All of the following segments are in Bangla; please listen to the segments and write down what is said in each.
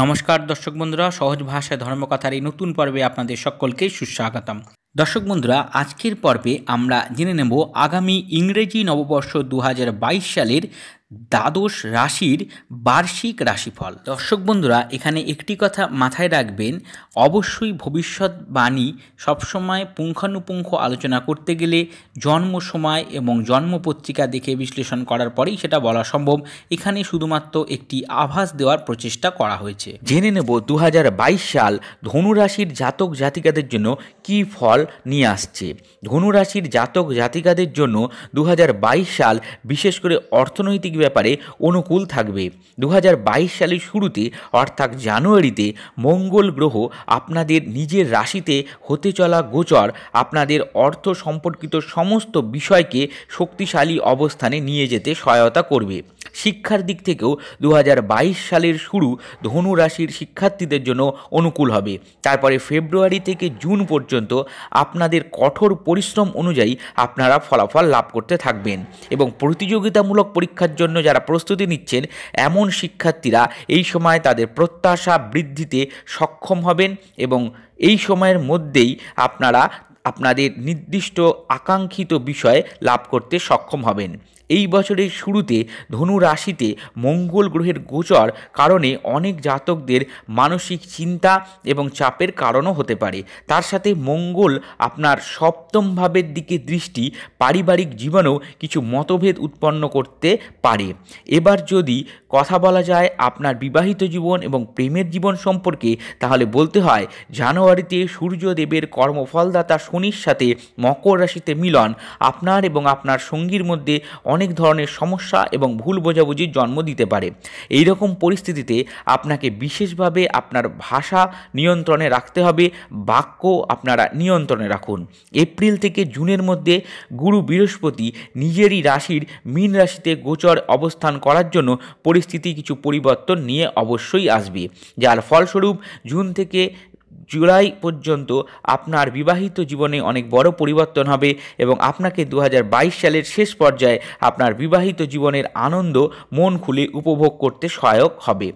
নমস্কার দর্শক বন্ধুরা সহজ ভাষায় ধর্মকথার এই নতুন পর্বে আপনাদের সকলকে সুস্বাগতম দর্শক বন্ধুরা আজকের পর্বে আমরা জেনে নেব আগামী ইংরেজি নববর্ষ দু সালের দ্বাদশ রাশির বার্ষিক রাশিফল দর্শক বন্ধুরা এখানে একটি কথা মাথায় রাখবেন অবশ্যই বাণী সবসময় পুঙ্খানুপুঙ্খ আলোচনা করতে গেলে জন্ম সময় এবং জন্ম পত্রিকা দেখে বিশ্লেষণ করার পরেই সেটা বলা সম্ভব এখানে শুধুমাত্র একটি আভাস দেওয়ার প্রচেষ্টা করা হয়েছে জেনে নেব দু সাল ধনুরাশির জাতক জাতিকাদের জন্য কি ফল নিয়ে আসছে ধনুরাশির জাতক জাতিকাদের জন্য দু সাল বিশেষ করে অর্থনৈতিক ব্যাপারে অনুকূল থাকবে দু সালের শুরুতে অর্থাৎ জানুয়ারিতে মঙ্গল গ্রহ আপনাদের নিজের রাশিতে হতে চলা গোচর আপনাদের অর্থ সম্পর্কিত সমস্ত বিষয়কে শক্তিশালী অবস্থানে নিয়ে যেতে সহায়তা করবে শিক্ষার দিক থেকেও দু সালের শুরু ধনু রাশির শিক্ষার্থীদের জন্য অনুকূল হবে তারপরে ফেব্রুয়ারি থেকে জুন পর্যন্ত আপনাদের কঠোর পরিশ্রম অনুযায়ী আপনারা ফলাফল লাভ করতে থাকবেন এবং প্রতিযোগিতামূলক পরীক্ষার জন্য যারা প্রস্তুতি নিচ্ছেন এমন শিক্ষার্থীরা এই সময় তাদের প্রত্যাশা বৃদ্ধিতে সক্ষম হবেন এবং এই সময়ের মধ্যেই আপনারা আপনাদের নির্দিষ্ট আকাঙ্ক্ষিত বিষয় লাভ করতে সক্ষম হবেন এই বছরের শুরুতে ধনু রাশিতে মঙ্গল গ্রহের গোচর কারণে অনেক জাতকদের মানসিক চিন্তা এবং চাপের কারণও হতে পারে তার সাথে মঙ্গল আপনার সপ্তম ভাবের দিকে দৃষ্টি পারিবারিক জীবনেও কিছু মতভেদ উৎপন্ন করতে পারে এবার যদি কথা বলা যায় আপনার বিবাহিত জীবন এবং প্রেমের জীবন সম্পর্কে তাহলে বলতে হয় জানুয়ারিতে সূর্যদেবের কর্মফলদাতা শনির সাথে মকর রাশিতে মিলন আপনার এবং আপনার সঙ্গীর মধ্যে অনেক অনেক ধরনের সমস্যা এবং ভুল বোঝাবুঝির জন্ম দিতে পারে এই রকম পরিস্থিতিতে আপনাকে বিশেষভাবে আপনার ভাষা নিয়ন্ত্রণে রাখতে হবে বাক্য আপনারা নিয়ন্ত্রণে রাখুন এপ্রিল থেকে জুনের মধ্যে গুরু বৃহস্পতি নিজেরই রাশির মিন রাশিতে গোচর অবস্থান করার জন্য পরিস্থিতি কিছু পরিবর্তন নিয়ে অবশ্যই আসবে যার ফলস্বরূপ জুন থেকে জুলাই পর্যন্ত আপনার বিবাহিত জীবনে অনেক বড় পরিবর্তন হবে এবং আপনাকে দু সালের শেষ পর্যায়ে আপনার বিবাহিত জীবনের আনন্দ মন খুলে উপভোগ করতে সহায়ক হবে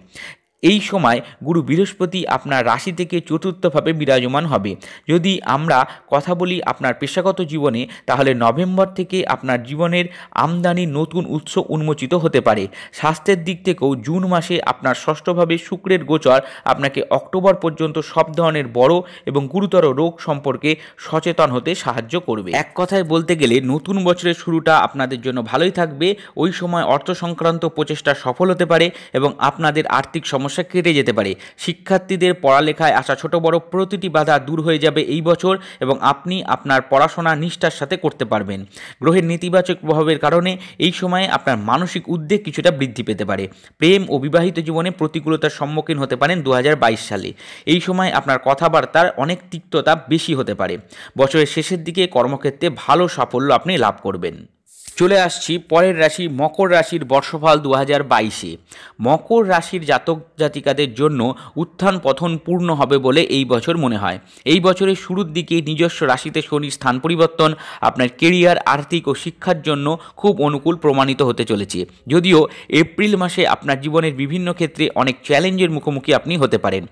এই সময় গুরু বৃহস্পতি আপনার রাশি থেকে চতুর্থভাবে বিরাজমান হবে যদি আমরা কথা বলি আপনার পেশাগত জীবনে তাহলে নভেম্বর থেকে আপনার জীবনের আমদানি নতুন উৎস উন্মোচিত হতে পারে স্বাস্থ্যের দিক থেকেও জুন মাসে আপনার ষষ্ঠভাবে শুক্রের গোচর আপনাকে অক্টোবর পর্যন্ত সব ধরনের বড় এবং গুরুতর রোগ সম্পর্কে সচেতন হতে সাহায্য করবে এক কথায় বলতে গেলে নতুন বছরের শুরুটা আপনাদের জন্য ভালোই থাকবে ওই সময় অর্থ সংক্রান্ত প্রচেষ্টা সফল হতে পারে এবং আপনাদের আর্থিক সমস্যা সমস্যা কেটে যেতে পারে শিক্ষার্থীদের পড়ালেখায় আসা ছোট বড় প্রতিটি বাধা দূর হয়ে যাবে এই বছর এবং আপনি আপনার পড়াশোনা নিষ্ঠার সাথে করতে পারবেন গ্রহের নেতিবাচক প্রভাবের কারণে এই সময়ে আপনার মানসিক উদ্বেগ কিছুটা বৃদ্ধি পেতে পারে প্রেম ও বিবাহিত জীবনে প্রতিকূলতার সম্মুখীন হতে পারেন দু সালে এই সময় আপনার কথাবার্তার অনেক তিক্ততা বেশি হতে পারে বছরের শেষের দিকে কর্মক্ষেত্রে ভালো সাফল্য আপনি লাভ করবেন চলে আসছি পরের রাশি মকর রাশির বর্ষফল দু হাজার বাইশে মকর রাশির জাতক জাতিকাদের জন্য উত্থান পথন পূর্ণ হবে বলে এই বছর মনে হয় এই বছরের শুরুর দিকে নিজস্ব রাশিতে শনির স্থান পরিবর্তন আপনার কেরিয়ার আর্থিক ও শিক্ষার জন্য খুব অনুকূল প্রমাণিত হতে চলেছে যদিও এপ্রিল মাসে আপনার জীবনের বিভিন্ন ক্ষেত্রে অনেক চ্যালেঞ্জের মুখোমুখি আপনি হতে পারেন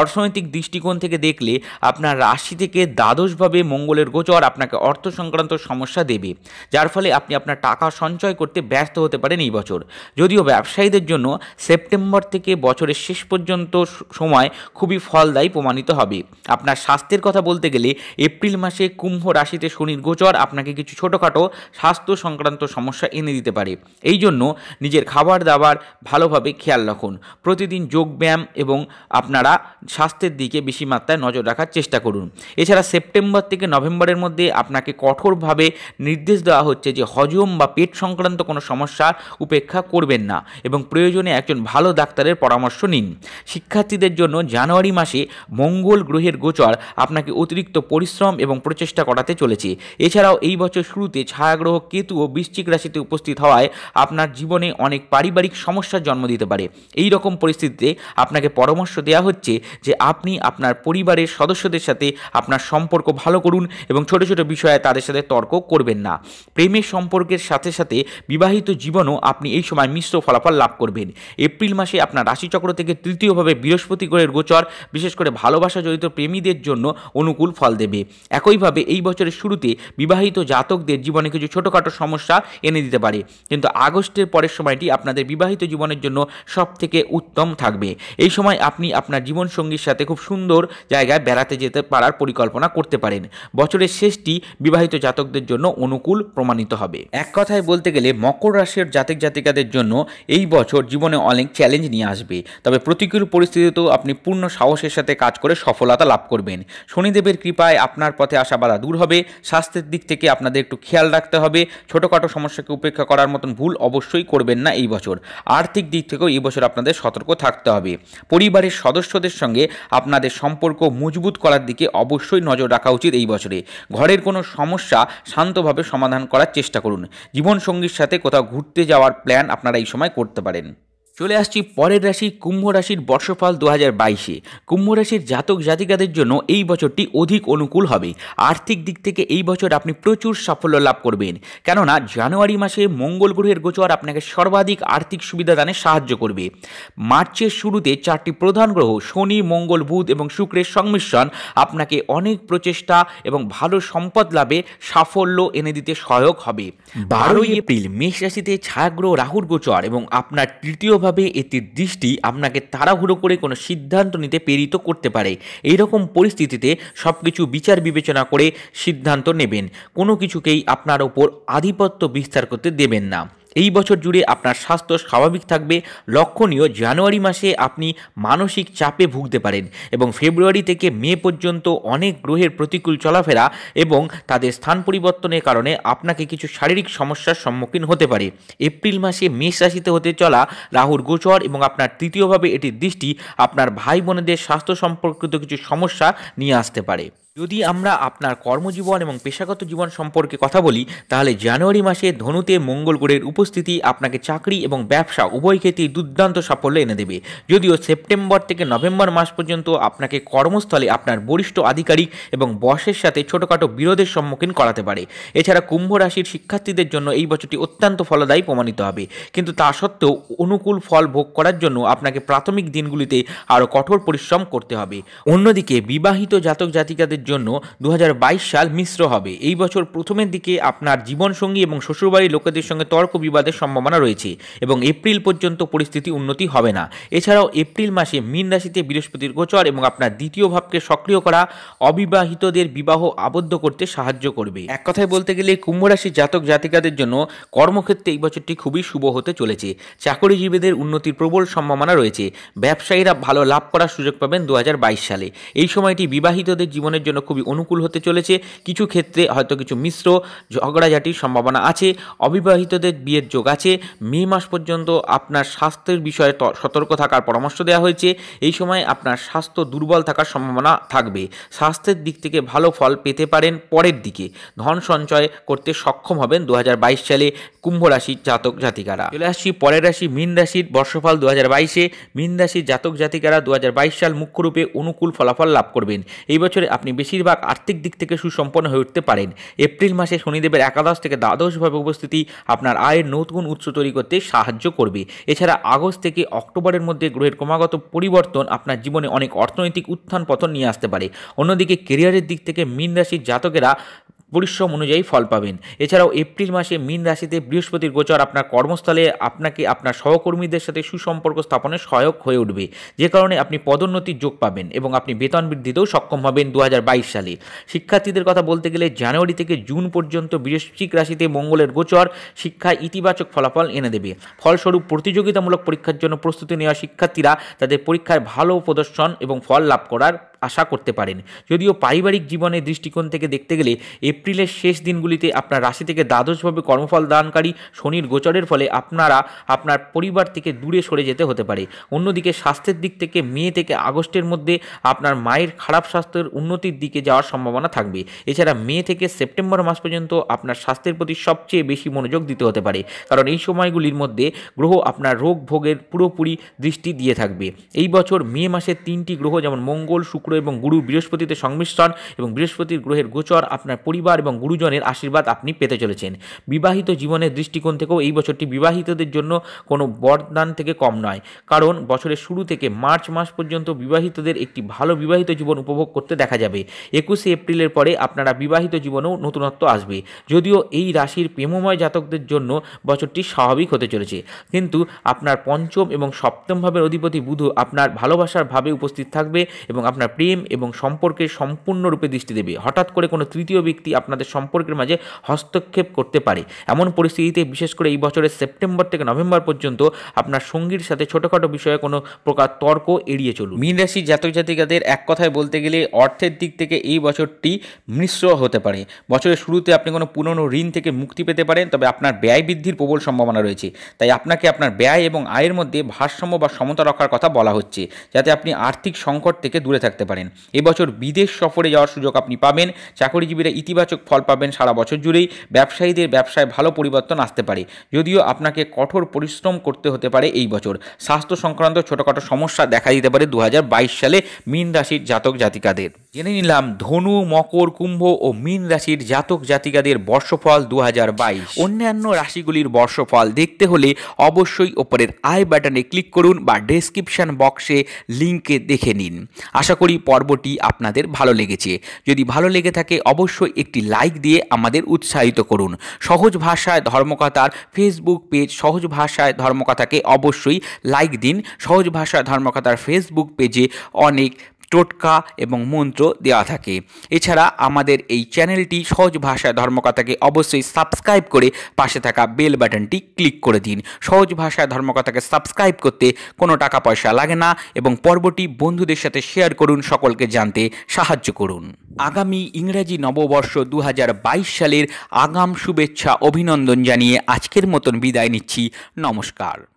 অর্থনৈতিক দৃষ্টিকোণ থেকে দেখলে আপনার রাশি থেকে দ্বাদশভাবে মঙ্গলের গোচর আপনাকে অর্থ সংক্রান্ত সমস্যা দেবে যার ফলে আপনি আপনার আপনার টাকা সঞ্চয় করতে ব্যস্ত হতে পারেন এই বছর যদিও ব্যবসায়ীদের জন্য সেপ্টেম্বর থেকে বছরের শেষ পর্যন্ত সময় খুবই ফলদায়ী প্রমাণিত হবে আপনার স্বাস্থ্যের কথা বলতে গেলে এপ্রিল মাসে কুম্ভ রাশিতে শনির গোচর আপনাকে কিছু ছোটোখাটো স্বাস্থ্য সংক্রান্ত সমস্যা এনে দিতে পারে এই জন্য নিজের খাবার দাবার ভালোভাবে খেয়াল রাখুন প্রতিদিন যোগব্যায়াম এবং আপনারা স্বাস্থ্যের দিকে বেশি মাত্রায় নজর রাখার চেষ্টা করুন এছাড়া সেপ্টেম্বর থেকে নভেম্বরের মধ্যে আপনাকে কঠোরভাবে নির্দেশ দেওয়া হচ্ছে যে হজ হজম বা পেট সংক্রান্ত কোনো সমস্যার উপেক্ষা করবেন না এবং প্রয়োজনে একজন ভালো ডাক্তারের পরামর্শ নিন শিক্ষার্থীদের জন্য জানুয়ারি মাসে মঙ্গল গ্রহের গোচর আপনাকে অতিরিক্ত পরিশ্রম এবং প্রচেষ্টা করাতে চলেছে এছাড়াও এই বছর শুরুতে ছায়াগ্রহ কেতু ও বৃশ্চিক রাশিতে উপস্থিত হওয়ায় আপনার জীবনে অনেক পারিবারিক সমস্যার জন্ম দিতে পারে এই রকম পরিস্থিতিতে আপনাকে পরামর্শ দেওয়া হচ্ছে যে আপনি আপনার পরিবারের সদস্যদের সাথে আপনার সম্পর্ক ভালো করুন এবং ছোট ছোট বিষয়ে তাদের সাথে তর্ক করবেন না প্রেমের সম্পর্ক সম্পর্কের সাথে সাথে বিবাহিত জীবনও আপনি এই সময় মিশ্র ফলাফল লাভ করবেন এপ্রিল মাসে আপনার রাশিচক্র থেকে তৃতীয়ভাবে বৃহস্পতি গ্রহের গোচর বিশেষ করে ভালোবাসা জড়িত প্রেমীদের জন্য অনুকূল ফল দেবে একইভাবে এই বছরের শুরুতে বিবাহিত জাতকদের জীবনে কিছু ছোটোখাটো সমস্যা এনে দিতে পারে কিন্তু আগস্টের পরের সময়টি আপনাদের বিবাহিত জীবনের জন্য সব থেকে উত্তম থাকবে এই সময় আপনি আপনার জীবনসঙ্গীর সাথে খুব সুন্দর জায়গায় বেড়াতে যেতে পারার পরিকল্পনা করতে পারেন বছরের শেষটি বিবাহিত জাতকদের জন্য অনুকূল প্রমাণিত হবে এক কথায় বলতে গেলে মকর রাশির জাতক জাতিকাদের জন্য এই বছর জীবনে অনেক চ্যালেঞ্জ নিয়ে আসবে তবে প্রতিকূল পরিস্থিতিতেও আপনি পূর্ণ সাহসের সাথে কাজ করে সফলতা লাভ করবেন শনিদেবের কৃপায় আপনার পথে আসা বাধা দূর হবে স্বাস্থ্যের দিক থেকে আপনাদের একটু খেয়াল রাখতে হবে ছোটোখাটো সমস্যাকে উপেক্ষা করার মতন ভুল অবশ্যই করবেন না এই বছর আর্থিক দিক থেকেও এই বছর আপনাদের সতর্ক থাকতে হবে পরিবারের সদস্যদের সঙ্গে আপনাদের সম্পর্ক মজবুত করার দিকে অবশ্যই নজর রাখা উচিত এই বছরে ঘরের কোনো সমস্যা শান্তভাবে সমাধান করার চেষ্টা করুন জীবনসঙ্গীর সাথে কোথাও ঘুরতে যাওয়ার প্ল্যান আপনারা এই সময় করতে পারেন চলে আসছি পরের রাশি কুম্ভ রাশির বর্ষফল দু হাজার বাইশে কুম্ভ রাশির জাতক জাতিকাদের জন্য এই বছরটি অধিক অনুকূল হবে আর্থিক দিক থেকে এই বছর আপনি প্রচুর সাফল্য লাভ করবেন কেননা জানুয়ারি মাসে মঙ্গল গ্রহের গোচর আপনাকে সর্বাধিক আর্থিক সুবিধা দানে সাহায্য করবে মার্চের শুরুতে চারটি প্রধান গ্রহ শনি মঙ্গল বুধ এবং শুক্রের সংমিশ্রণ আপনাকে অনেক প্রচেষ্টা এবং ভালো সম্পদ লাভে সাফল্য এনে দিতে সহায়ক হবে বারোই এপ্রিল মেষ রাশিতে ছায়াগ্রহ রাহুর গোচর এবং আপনার তৃতীয়ভাবে ভাবে এতে দৃষ্টি আপনাকে তাড়াহুড়ো করে কোনো সিদ্ধান্ত নিতে প্রেরিত করতে পারে এই রকম পরিস্থিতিতে সব কিছু বিচার বিবেচনা করে সিদ্ধান্ত নেবেন কোনো কিছুকেই আপনার ওপর আধিপত্য বিস্তার করতে দেবেন না এই বছর জুড়ে আপনার স্বাস্থ্য স্বাভাবিক থাকবে লক্ষণীয় জানুয়ারি মাসে আপনি মানসিক চাপে ভুগতে পারেন এবং ফেব্রুয়ারি থেকে মে পর্যন্ত অনেক গ্রহের প্রতিকূল চলাফেরা এবং তাদের স্থান পরিবর্তনের কারণে আপনাকে কিছু শারীরিক সমস্যার সম্মুখীন হতে পারে এপ্রিল মাসে মেষ রাশিতে হতে চলা রাহুর গোচর এবং আপনার তৃতীয়ভাবে এটির দৃষ্টি আপনার ভাই বোনেদের স্বাস্থ্য সম্পর্কিত কিছু সমস্যা নিয়ে আসতে পারে যদি আমরা আপনার কর্মজীবন এবং পেশাগত জীবন সম্পর্কে কথা বলি তাহলে জানুয়ারি মাসে ধনুতে মঙ্গল গ্রহের উপস্থিতি আপনাকে চাকরি এবং ব্যবসা উভয় ক্ষেত্রেই দুর্দান্ত সাফল্য এনে দেবে যদিও সেপ্টেম্বর থেকে নভেম্বর মাস পর্যন্ত আপনাকে কর্মস্থলে আপনার বরিষ্ঠ আধিকারিক এবং বসের সাথে ছোটোখাটো বিরোধের সম্মুখীন করাতে পারে এছাড়া কুম্ভ রাশির শিক্ষার্থীদের জন্য এই বছরটি অত্যন্ত ফলদায়ী প্রমাণিত হবে কিন্তু তা সত্ত্বেও অনুকূল ফল ভোগ করার জন্য আপনাকে প্রাথমিক দিনগুলিতে আরও কঠোর পরিশ্রম করতে হবে অন্যদিকে বিবাহিত জাতক জাতিকাদের আপনাদের জন্য দু সাল মিশ্র হবে এই বছর প্রথমের দিকে আপনার জীবনসঙ্গী এবং শ্বশুরবাড়ির লোকেদের সঙ্গে তর্ক বিবাদের সম্ভাবনা রয়েছে এবং এপ্রিল পর্যন্ত পরিস্থিতি উন্নতি হবে না এছাড়াও এপ্রিল মাসে মিন রাশিতে বৃহস্পতির গোচর এবং আপনার দ্বিতীয় ভাবকে সক্রিয় করা অবিবাহিতদের বিবাহ আবদ্ধ করতে সাহায্য করবে এক কথায় বলতে গেলে কুম্ভরাশির জাতক জাতিকাদের জন্য কর্মক্ষেত্রে এই বছরটি খুবই শুভ হতে চলেছে চাকরিজীবীদের উন্নতির প্রবল সম্ভাবনা রয়েছে ব্যবসায়ীরা ভালো লাভ করার সুযোগ পাবেন দু সালে এই সময়টি বিবাহিতদের জীবনের জন্য জন্য খুবই অনুকূল হতে চলেছে কিছু ক্ষেত্রে হয়তো কিছু মিশ্র ঝগড়াঝাটির সম্ভাবনা আছে অবিবাহিতদের বিয়ের যোগ আছে মে মাস পর্যন্ত আপনার স্বাস্থ্যের বিষয়ে সতর্ক থাকার পরামর্শ দেওয়া হয়েছে এই সময় আপনার স্বাস্থ্য দুর্বল থাকার সম্ভাবনা থাকবে স্বাস্থ্যের দিক থেকে ভালো ফল পেতে পারেন পরের দিকে ধন সঞ্চয় করতে সক্ষম হবেন দু সালে কুম্ভ রাশির জাতক জাতিকারা চলে আসছি পরের রাশি মীন রাশির বর্ষফল দু হাজার বাইশে মীন রাশির জাতক জাতিকারা দু সাল মুখ্যরূপে অনুকূল ফলাফল লাভ করবেন এই বছরে আপনি বেশিরভাগ আর্থিক দিক থেকে সুসম্পন্ন হয়ে উঠতে পারেন এপ্রিল মাসে শনিদেবের একাদশ থেকে দ্বাদশভাবে উপস্থিতি আপনার আয়ের নতুন উৎস তৈরি করতে সাহায্য করবে এছাড়া আগস্ট থেকে অক্টোবরের মধ্যে গ্রহের ক্রমাগত পরিবর্তন আপনার জীবনে অনেক অর্থনৈতিক উত্থান পতন নিয়ে আসতে পারে অন্যদিকে কেরিয়ারের দিক থেকে মীন রাশির জাতকেরা পরিশ্রম অনুযায়ী ফল পাবেন এছাড়াও এপ্রিল মাসে মিন রাশিতে বৃহস্পতির গোচর আপনার কর্মস্থলে আপনাকে আপনার সহকর্মীদের সাথে সুসম্পর্ক স্থাপনে সহায়ক হয়ে উঠবে যে কারণে আপনি পদোন্নতির যোগ পাবেন এবং আপনি বেতন বৃদ্ধিতেও সক্ষম হবেন দু সালে শিক্ষার্থীদের কথা বলতে গেলে জানুয়ারি থেকে জুন পর্যন্ত বৃহস্পতিক রাশিতে মঙ্গলের গোচর শিক্ষায় ইতিবাচক ফলাফল এনে দেবে ফলস্বরূপ প্রতিযোগিতামূলক পরীক্ষার জন্য প্রস্তুতি নেওয়া শিক্ষার্থীরা তাদের পরীক্ষায় ভালো প্রদর্শন এবং ফল লাভ করার আশা করতে পারেন যদিও পারিবারিক জীবনের দৃষ্টিকোণ থেকে দেখতে গেলে এপ্রিলের শেষ দিনগুলিতে আপনার রাশি থেকে দ্বাদশভাবে কর্মফল দানকারী শনির গোচরের ফলে আপনারা আপনার পরিবার থেকে দূরে সরে যেতে হতে পারে অন্যদিকে স্বাস্থ্যের দিক থেকে মে থেকে আগস্টের মধ্যে আপনার মায়ের খারাপ স্বাস্থ্যের উন্নতির দিকে যাওয়ার সম্ভাবনা থাকবে এছাড়া মে থেকে সেপ্টেম্বর মাস পর্যন্ত আপনার স্বাস্থ্যের প্রতি সবচেয়ে বেশি মনোযোগ দিতে হতে পারে কারণ এই সময়গুলির মধ্যে গ্রহ আপনার রোগ ভোগের পুরোপুরি দৃষ্টি দিয়ে থাকবে এই বছর মে মাসে তিনটি গ্রহ যেমন মঙ্গল শুক্র শুক্র এবং গুরু বৃহস্পতিতে সংমিশ্রণ এবং বৃহস্পতির গ্রহের গোচর আপনার পরিবার এবং গুরুজনের আশীর্বাদ আপনি পেতে চলেছেন বিবাহিত জীবনের দৃষ্টিকোণ থেকেও এই বছরটি বিবাহিতদের জন্য কোনো বরদান থেকে কম নয় কারণ বছরের শুরু থেকে মার্চ মাস পর্যন্ত বিবাহিতদের একটি ভালো বিবাহিত জীবন উপভোগ করতে দেখা যাবে একুশে এপ্রিলের পরে আপনারা বিবাহিত জীবনেও নতুনত্ব আসবে যদিও এই রাশির প্রেমময় জাতকদের জন্য বছরটি স্বাভাবিক হতে চলেছে কিন্তু আপনার পঞ্চম এবং সপ্তম ভাবের অধিপতি বুধ আপনার ভালোবাসার ভাবে উপস্থিত থাকবে এবং আপনার প্রেম এবং সম্পর্কে সম্পূর্ণরূপে দৃষ্টি দেবে হঠাৎ করে কোনো তৃতীয় ব্যক্তি আপনাদের সম্পর্কের মাঝে হস্তক্ষেপ করতে পারে এমন পরিস্থিতিতে বিশেষ করে এই বছরের সেপ্টেম্বর থেকে নভেম্বর পর্যন্ত আপনার সঙ্গীর সাথে ছোটোখাটো বিষয়ে কোনো প্রকার তর্ক এড়িয়ে চলুন মীন রাশি জাতক জাতিকাদের এক কথায় বলতে গেলে অর্থের দিক থেকে এই বছরটি মিশ্র হতে পারে বছরের শুরুতে আপনি কোনো পুরনো ঋণ থেকে মুক্তি পেতে পারেন তবে আপনার ব্যয় বৃদ্ধির প্রবল সম্ভাবনা রয়েছে তাই আপনাকে আপনার ব্যয় এবং আয়ের মধ্যে ভারসাম্য বা সমতা রক্ষার কথা বলা হচ্ছে যাতে আপনি আর্থিক সংকট থেকে দূরে থাকতে পারেন এবছর বিদেশ সফরে যাওয়ার সুযোগ আপনি পাবেন চাকরিজীবীরা ইতিবাচক ফল পাবেন সারা বছর জুড়েই ব্যবসায়ীদের ব্যবসায় ভালো পরিবর্তন আসতে পারে যদিও আপনাকে কঠোর পরিশ্রম করতে হতে পারে এই বছর স্বাস্থ্য সংক্রান্ত ছোটোখাটো সমস্যা দেখা দিতে পারে দু সালে মিন রাশির জাতক জাতিকাদের জেনে নিলাম ধনু মকর কুম্ভ ও মিন রাশির জাতক জাতিকাদের বর্ষফল দু অন্যান্য রাশিগুলির বর্ষফল দেখতে হলে অবশ্যই ওপরের আই বাটনে ক্লিক করুন বা ডেসক্রিপশান বক্সে লিঙ্কে দেখে নিন আশা করি পর্বটি আপনাদের ভালো লেগেছে যদি ভালো লেগে থাকে অবশ্যই একটি লাইক দিয়ে আমাদের উৎসাহিত করুন সহজ ভাষায় ধর্মকথার ফেসবুক পেজ সহজ ভাষায় ধর্মকথাকে অবশ্যই লাইক দিন সহজ ভাষায় ধর্মকথার ফেসবুক পেজে অনেক টোটকা এবং মন্ত্র দেওয়া থাকে এছাড়া আমাদের এই চ্যানেলটি সহজ ভাষায় ধর্মকথাকে অবশ্যই সাবস্ক্রাইব করে পাশে থাকা বেল বাটনটি ক্লিক করে দিন সহজ ভাষায় ধর্মকথাকে সাবস্ক্রাইব করতে কোনো টাকা পয়সা লাগে না এবং পর্বটি বন্ধুদের সাথে শেয়ার করুন সকলকে জানতে সাহায্য করুন আগামী ইংরেজি নববর্ষ দু সালের আগাম শুভেচ্ছা অভিনন্দন জানিয়ে আজকের মতন বিদায় নিচ্ছি নমস্কার